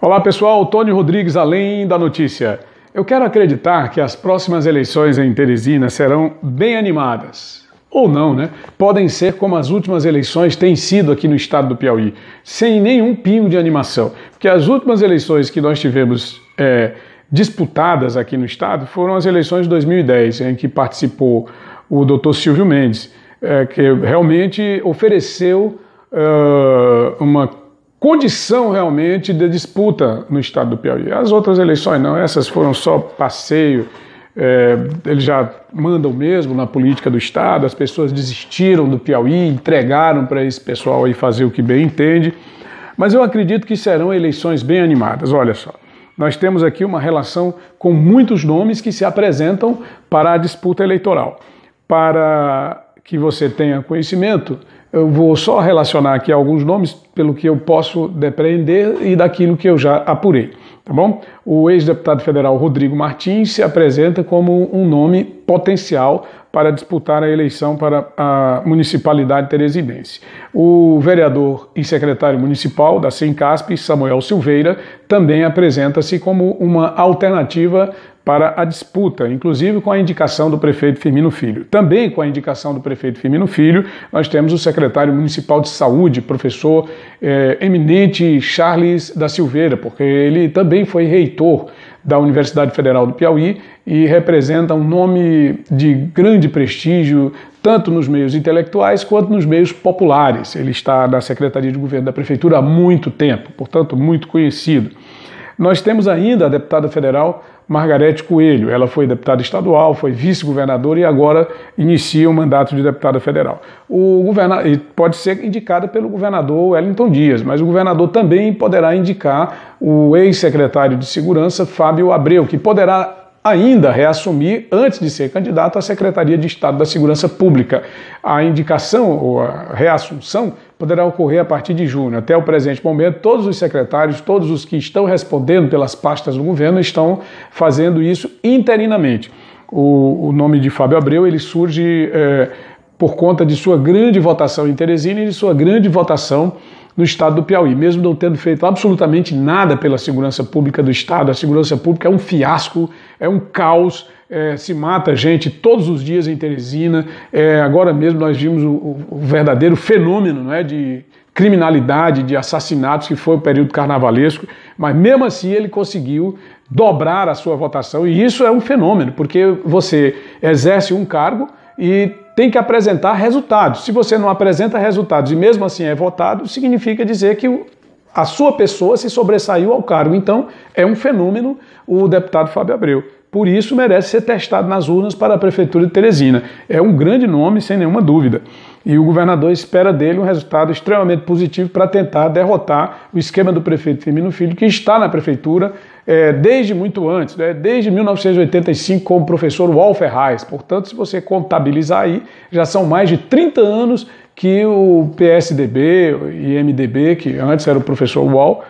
Olá pessoal, Tony Rodrigues, além da notícia. Eu quero acreditar que as próximas eleições em Teresina serão bem animadas. Ou não, né? Podem ser como as últimas eleições têm sido aqui no estado do Piauí, sem nenhum pingo de animação. Porque as últimas eleições que nós tivemos é, disputadas aqui no estado foram as eleições de 2010, em que participou o doutor Silvio Mendes, é, que realmente ofereceu uma condição realmente de disputa no estado do Piauí. As outras eleições não, essas foram só passeio. É, eles já mandam mesmo na política do estado, as pessoas desistiram do Piauí, entregaram para esse pessoal aí fazer o que bem entende. Mas eu acredito que serão eleições bem animadas. Olha só, nós temos aqui uma relação com muitos nomes que se apresentam para a disputa eleitoral. Para que você tenha conhecimento, eu vou só relacionar aqui alguns nomes pelo que eu posso depreender e daquilo que eu já apurei, tá bom? O ex-deputado federal Rodrigo Martins se apresenta como um nome potencial para disputar a eleição para a municipalidade teresinense. O vereador e secretário municipal da Sincasp, Samuel Silveira, também apresenta-se como uma alternativa para a disputa, inclusive com a indicação do prefeito Firmino Filho. Também com a indicação do prefeito Firmino Filho, nós temos o secretário municipal de saúde, professor eh, eminente Charles da Silveira, porque ele também foi reitor da Universidade Federal do Piauí e representa um nome de grande prestígio, tanto nos meios intelectuais quanto nos meios populares. Ele está na Secretaria de Governo da Prefeitura há muito tempo, portanto, muito conhecido. Nós temos ainda a deputada federal Margarete Coelho. Ela foi deputada estadual, foi vice-governadora e agora inicia o mandato de deputada federal. O governa... Pode ser indicada pelo governador Wellington Dias, mas o governador também poderá indicar o ex-secretário de Segurança, Fábio Abreu, que poderá ainda reassumir, antes de ser candidato, à Secretaria de Estado da Segurança Pública. A indicação ou a reassunção poderá ocorrer a partir de junho. Até o presente momento, todos os secretários, todos os que estão respondendo pelas pastas do governo, estão fazendo isso interinamente. O, o nome de Fábio Abreu ele surge é, por conta de sua grande votação em Teresina e de sua grande votação no estado do Piauí, mesmo não tendo feito absolutamente nada pela segurança pública do estado. A segurança pública é um fiasco é um caos, é, se mata gente todos os dias em Teresina. É, agora mesmo nós vimos o, o verdadeiro fenômeno não é, de criminalidade, de assassinatos que foi o período carnavalesco, mas mesmo assim ele conseguiu dobrar a sua votação e isso é um fenômeno, porque você exerce um cargo e tem que apresentar resultados. Se você não apresenta resultados e mesmo assim é votado, significa dizer que a sua pessoa se sobressaiu ao cargo. Então, é um fenômeno o deputado Fábio Abreu. Por isso, merece ser testado nas urnas para a Prefeitura de Teresina. É um grande nome, sem nenhuma dúvida. E o governador espera dele um resultado extremamente positivo para tentar derrotar o esquema do prefeito Firmino Filho, que está na Prefeitura, é, desde muito antes, né, desde 1985 com o professor Walter Reis. Portanto, se você contabilizar aí, já são mais de 30 anos que o PSDB e MDB, que antes era o professor Wall,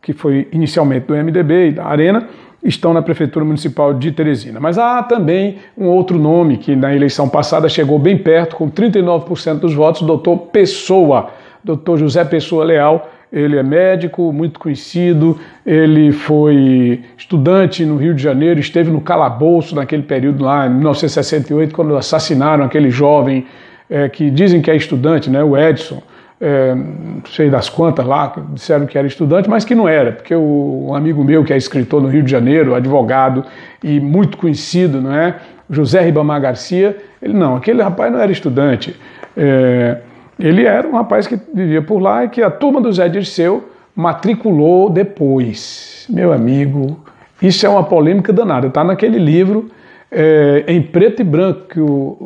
que foi inicialmente do MDB e da Arena, estão na Prefeitura Municipal de Teresina. Mas há também um outro nome que na eleição passada chegou bem perto, com 39% dos votos, doutor Pessoa, doutor José Pessoa Leal, ele é médico, muito conhecido, ele foi estudante no Rio de Janeiro, esteve no calabouço naquele período lá, em 1968, quando assassinaram aquele jovem é, que dizem que é estudante, né, o Edson, é, não sei das quantas lá, disseram que era estudante, mas que não era, porque o, um amigo meu que é escritor no Rio de Janeiro, advogado e muito conhecido, não é? José Ribamar Garcia, ele não, aquele rapaz não era estudante. É, ele era um rapaz que vivia por lá e que a turma do Zé Dirceu matriculou depois. Meu amigo, isso é uma polêmica danada. Está naquele livro é, em preto e branco que o,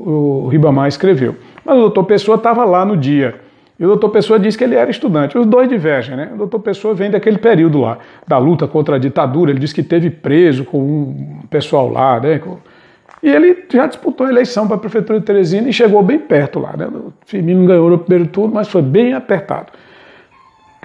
o Ribamar escreveu. Mas o doutor Pessoa estava lá no dia. E o doutor Pessoa disse que ele era estudante. Os dois divergem, né? O doutor Pessoa vem daquele período lá, da luta contra a ditadura. Ele disse que teve preso com um pessoal lá, né? Com e ele já disputou a eleição para a Prefeitura de Teresina e chegou bem perto lá. Né? O Firmino ganhou no primeiro turno, mas foi bem apertado.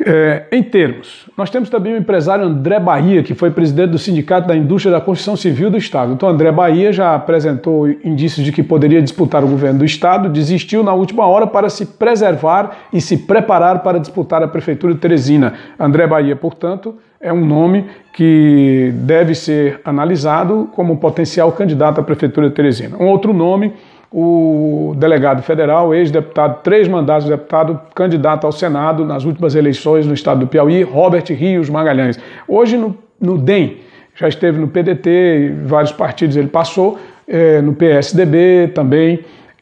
É, em termos, nós temos também o empresário André Bahia, que foi presidente do Sindicato da Indústria da Construção Civil do Estado. Então, André Bahia já apresentou indícios de que poderia disputar o governo do Estado, desistiu na última hora para se preservar e se preparar para disputar a Prefeitura de Teresina. André Bahia, portanto, é um nome que deve ser analisado como potencial candidato à Prefeitura de Teresina. Um outro nome o delegado federal, ex-deputado, três mandatos de deputado, candidato ao Senado nas últimas eleições no estado do Piauí, Robert Rios Magalhães. Hoje no, no DEM, já esteve no PDT, vários partidos ele passou, é, no PSDB também,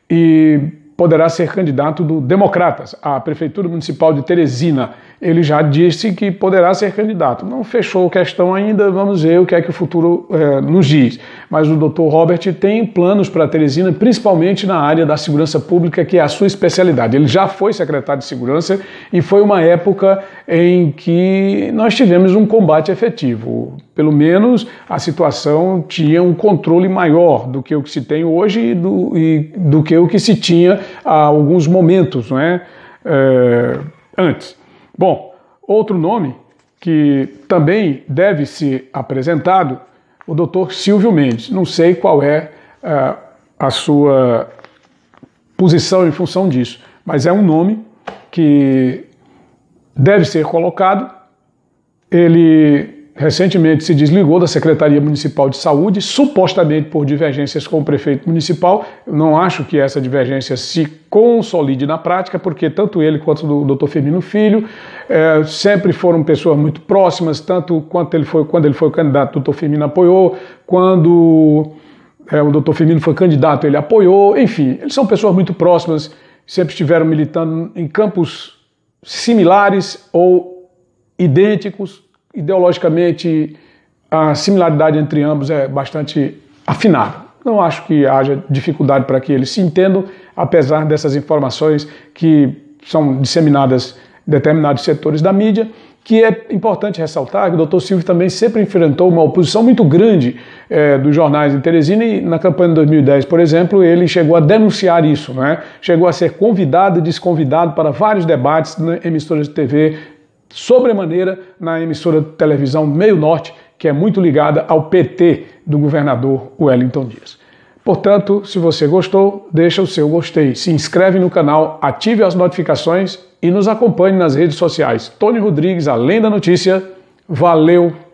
e poderá ser candidato do Democratas à Prefeitura Municipal de Teresina. Ele já disse que poderá ser candidato. Não fechou a questão ainda, vamos ver o que é que o futuro é, nos diz. Mas o Dr. Robert tem planos para Teresina, principalmente na área da segurança pública, que é a sua especialidade. Ele já foi secretário de segurança e foi uma época em que nós tivemos um combate efetivo. Pelo menos a situação tinha um controle maior do que o que se tem hoje e do, e do que o que se tinha alguns momentos né, é, antes. Bom, outro nome que também deve ser apresentado, o doutor Silvio Mendes. Não sei qual é a, é, a sua posição em função disso, mas é um nome que deve ser colocado. Ele recentemente se desligou da Secretaria Municipal de Saúde, supostamente por divergências com o prefeito municipal. Eu não acho que essa divergência se consolide na prática, porque tanto ele quanto o doutor Firmino Filho é, sempre foram pessoas muito próximas, tanto quanto ele foi, quando ele foi candidato, o doutor Firmino apoiou, quando é, o doutor Firmino foi candidato, ele apoiou, enfim, eles são pessoas muito próximas, sempre estiveram militando em campos similares ou idênticos ideologicamente a similaridade entre ambos é bastante afinada. Não acho que haja dificuldade para que eles se entendam, apesar dessas informações que são disseminadas em determinados setores da mídia, que é importante ressaltar que o Dr. Silvio também sempre enfrentou uma oposição muito grande é, dos jornais em Teresina e na campanha de 2010, por exemplo, ele chegou a denunciar isso, né? chegou a ser convidado e desconvidado para vários debates em né, emissoras de TV sobremaneira na emissora de televisão Meio Norte, que é muito ligada ao PT do governador Wellington Dias. Portanto, se você gostou, deixa o seu gostei, se inscreve no canal, ative as notificações e nos acompanhe nas redes sociais. Tony Rodrigues, Além da Notícia. Valeu!